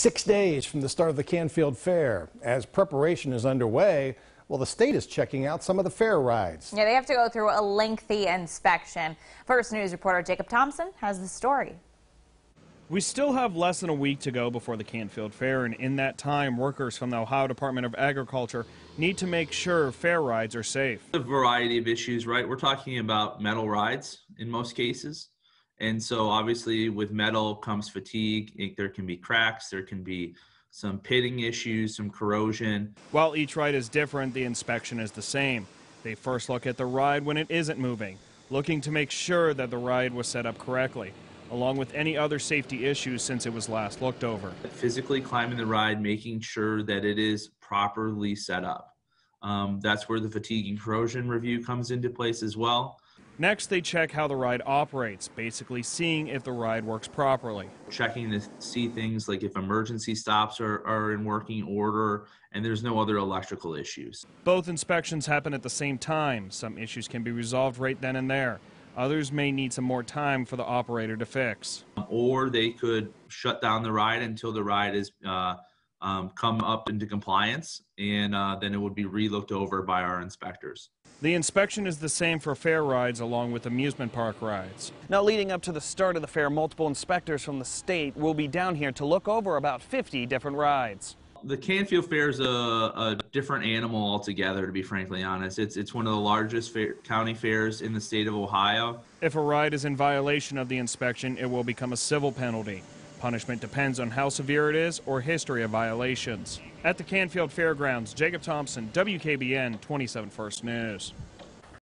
Six days from the start of the Canfield Fair. As preparation is underway, well, the state is checking out some of the fair rides. Yeah, they have to go through a lengthy inspection. First News reporter Jacob Thompson has the story. We still have less than a week to go before the Canfield Fair, and in that time, workers from the Ohio Department of Agriculture need to make sure fair rides are safe. A variety of issues, right? We're talking about metal rides in most cases. And so, obviously, with metal comes fatigue. It, there can be cracks, there can be some pitting issues, some corrosion. While each ride is different, the inspection is the same. They first look at the ride when it isn't moving, looking to make sure that the ride was set up correctly, along with any other safety issues since it was last looked over. Physically climbing the ride, making sure that it is properly set up. Um, that's where the fatigue and corrosion review comes into place as well. Next, they check how the ride operates, basically seeing if the ride works properly. Checking to see things like if emergency stops are, are in working order and there's no other electrical issues. Both inspections happen at the same time. Some issues can be resolved right then and there. Others may need some more time for the operator to fix. Or they could shut down the ride until the ride is uh, um, come up into compliance, and uh, then it would be relooked over by our inspectors. The inspection is the same for fair rides along with amusement park rides. Now, leading up to the start of the fair, multiple inspectors from the state will be down here to look over about 50 different rides. The Canfield Fair is a, a different animal altogether, to be frankly honest. It's, it's one of the largest fair, county fairs in the state of Ohio. If a ride is in violation of the inspection, it will become a civil penalty. Punishment depends on how severe it is or history of violations. At the Canfield Fairgrounds, Jacob Thompson, WKBN 27 First News.